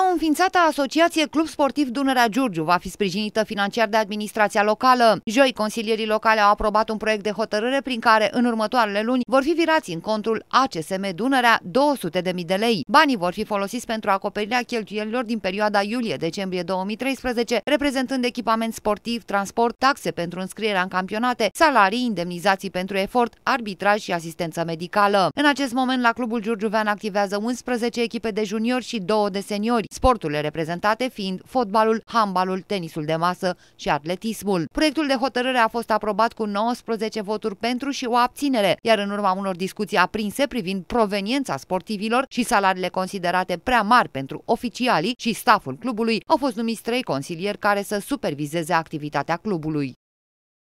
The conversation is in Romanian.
Nou înființata asociație Club Sportiv Dunărea Giurgiu va fi sprijinită financiar de administrația locală. Joi, consilierii locale au aprobat un proiect de hotărâre prin care în următoarele luni vor fi virați în contul ACSM Dunărea 200.000 de lei. Banii vor fi folosiți pentru acoperirea cheltuielilor din perioada iulie-decembrie 2013, reprezentând echipament sportiv, transport, taxe pentru înscrierea în campionate, salarii, indemnizații pentru efort, arbitraj și asistență medicală. În acest moment, la Clubul Giurgiuvean activează 11 echipe de juniori și 2 de seniori sporturi, sporturile reprezentate fiind fotbalul, handbalul, tenisul de masă și atletismul. Proiectul de hotărâre a fost aprobat cu 19 voturi pentru și o abținere, iar în urma unor discuții aprinse privind proveniența sportivilor și salariile considerate prea mari pentru oficialii și staful clubului, au fost numiți trei consilieri care să supervizeze activitatea clubului.